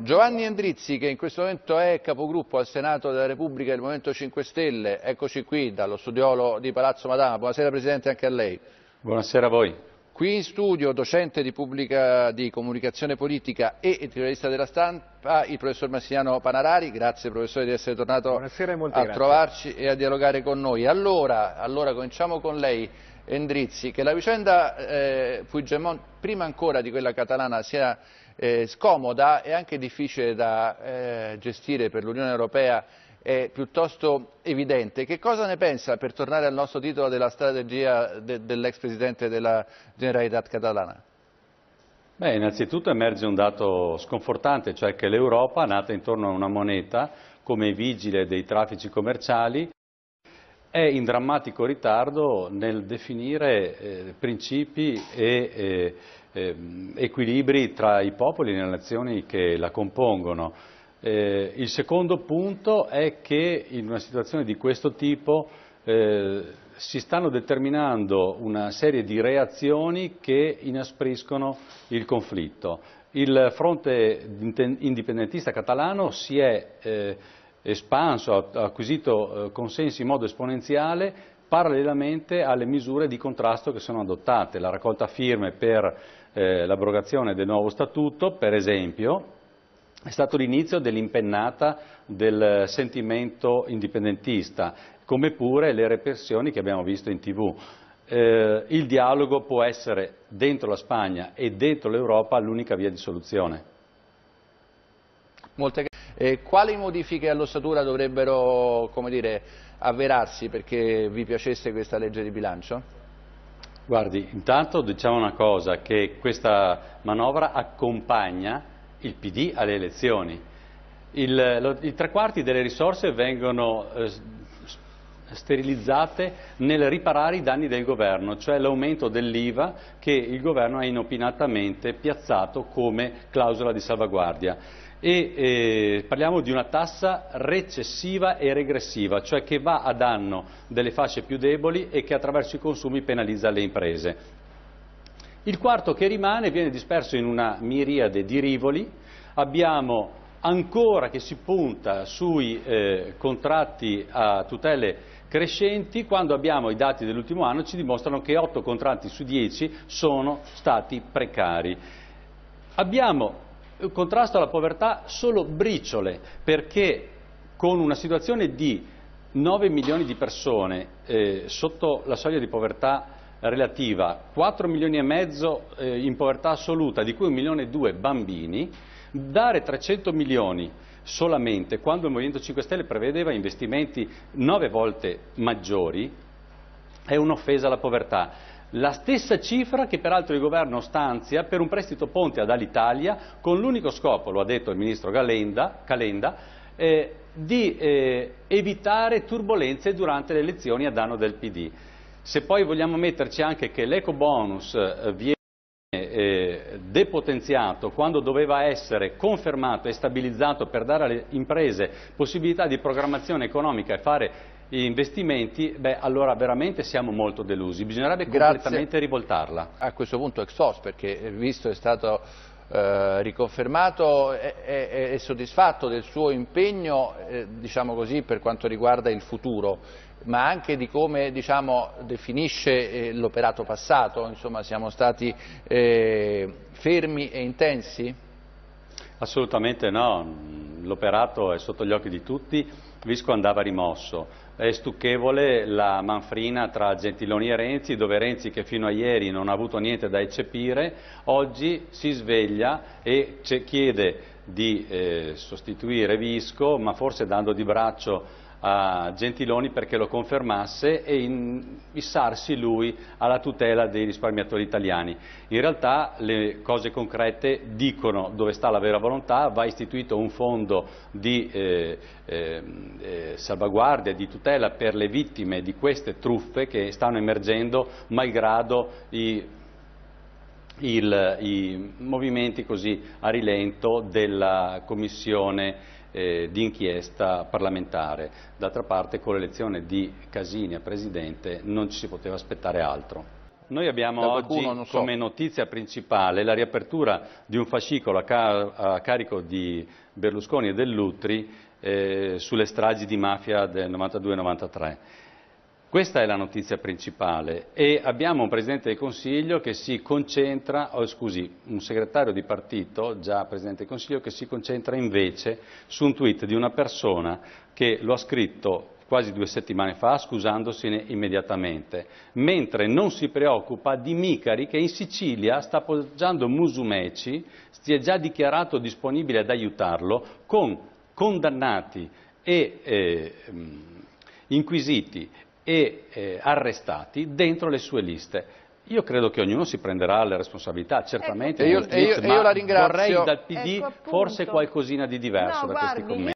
Giovanni Endrizzi, che in questo momento è capogruppo al Senato della Repubblica del Movimento 5 Stelle, eccoci qui dallo studiolo di Palazzo Madama. Buonasera Presidente anche a lei. Buonasera a voi. Qui in studio, docente di, pubblica, di comunicazione politica e titolarista della stampa, il professor Massiniano Panarari. Grazie professore di essere tornato a grazie. trovarci e a dialogare con noi. Allora, allora cominciamo con lei. Endrizzi, che la vicenda eh, Puigdemont, prima ancora di quella catalana, sia eh, scomoda e anche difficile da eh, gestire per l'Unione Europea è piuttosto evidente. Che cosa ne pensa, per tornare al nostro titolo, della strategia de, dell'ex Presidente della Generalitat catalana? Beh, innanzitutto emerge un dato sconfortante, cioè che l'Europa, nata intorno a una moneta, come vigile dei traffici commerciali, è in drammatico ritardo nel definire eh, principi e eh, ehm, equilibri tra i popoli e le nazioni che la compongono. Eh, il secondo punto è che in una situazione di questo tipo eh, si stanno determinando una serie di reazioni che inaspriscono il conflitto. Il fronte indipendentista catalano si è eh, espanso, ha acquisito eh, consensi in modo esponenziale parallelamente alle misure di contrasto che sono adottate, la raccolta firme per eh, l'abrogazione del nuovo statuto, per esempio, è stato l'inizio dell'impennata del sentimento indipendentista, come pure le repressioni che abbiamo visto in tv. Eh, il dialogo può essere dentro la Spagna e dentro l'Europa l'unica via di soluzione. Molte eh, quali modifiche all'ossatura dovrebbero dire, avverarsi perché vi piacesse questa legge di bilancio? Guardi, intanto diciamo una cosa, che questa manovra accompagna il PD alle elezioni. Il, lo, I tre quarti delle risorse vengono eh, sterilizzate nel riparare i danni del governo, cioè l'aumento dell'IVA che il governo ha inopinatamente piazzato come clausola di salvaguardia e eh, parliamo di una tassa recessiva e regressiva, cioè che va a danno delle fasce più deboli e che attraverso i consumi penalizza le imprese. Il quarto che rimane viene disperso in una miriade di rivoli, abbiamo ancora che si punta sui eh, contratti a tutele crescenti quando abbiamo i dati dell'ultimo anno ci dimostrano che 8 contratti su 10 sono stati precari. Abbiamo il contrasto alla povertà solo briciole, perché con una situazione di 9 milioni di persone eh, sotto la soglia di povertà relativa, 4 milioni e mezzo eh, in povertà assoluta, di cui 1 milione e 2 bambini, dare 300 milioni solamente quando il Movimento 5 Stelle prevedeva investimenti 9 volte maggiori è un'offesa alla povertà. La stessa cifra che peraltro il governo stanzia per un prestito ponte ad Alitalia con l'unico scopo, lo ha detto il ministro Galenda, Calenda, eh, di eh, evitare turbulenze durante le elezioni a danno del PD. Se poi vogliamo metterci anche che l'eco bonus eh, viene eh, depotenziato quando doveva essere confermato e stabilizzato per dare alle imprese possibilità di programmazione economica e fare gli investimenti, beh, allora veramente siamo molto delusi, bisognerebbe Grazie. completamente rivoltarla. A questo punto ex post, perché visto è stato eh, riconfermato, è, è, è, soddisfatto del suo impegno, eh, diciamo così, per quanto riguarda il futuro, ma anche di come diciamo, definisce eh, l'operato passato, insomma siamo stati eh, fermi e intensi? Assolutamente no, l'operato è sotto gli occhi di tutti Visco andava rimosso. È stucchevole la manfrina tra Gentiloni e Renzi, dove Renzi, che fino a ieri non ha avuto niente da eccepire, oggi si sveglia e chiede di eh, sostituire Visco, ma forse dando di braccio a Gentiloni perché lo confermasse e issarsi lui alla tutela dei risparmiatori italiani. In realtà le cose concrete dicono dove sta la vera volontà, va istituito un fondo di eh, eh, eh salvaguardia, di tutela per le vittime di queste truffe che stanno emergendo malgrado i il, i movimenti così a rilento della Commissione eh, di inchiesta parlamentare. D'altra parte con l'elezione di Casini a Presidente non ci si poteva aspettare altro. Noi abbiamo oggi so. come notizia principale la riapertura di un fascicolo a, car a carico di Berlusconi e Dell'Utri eh, sulle stragi di mafia del 92-93. Questa è la notizia principale e abbiamo un Presidente del Consiglio che si concentra, oh, scusi, un segretario di partito, già Presidente del Consiglio, che si concentra invece su un tweet di una persona che lo ha scritto quasi due settimane fa, scusandosene immediatamente, mentre non si preoccupa di Micari che in Sicilia sta appoggiando Musumeci, si è già dichiarato disponibile ad aiutarlo, con condannati e eh, inquisiti e eh, arrestati dentro le sue liste. Io credo che ognuno si prenderà le responsabilità, certamente, ecco, io, tweet, io, ma vorrei dal PD ecco, forse qualcosina di diverso no, da guardi, questi commenti.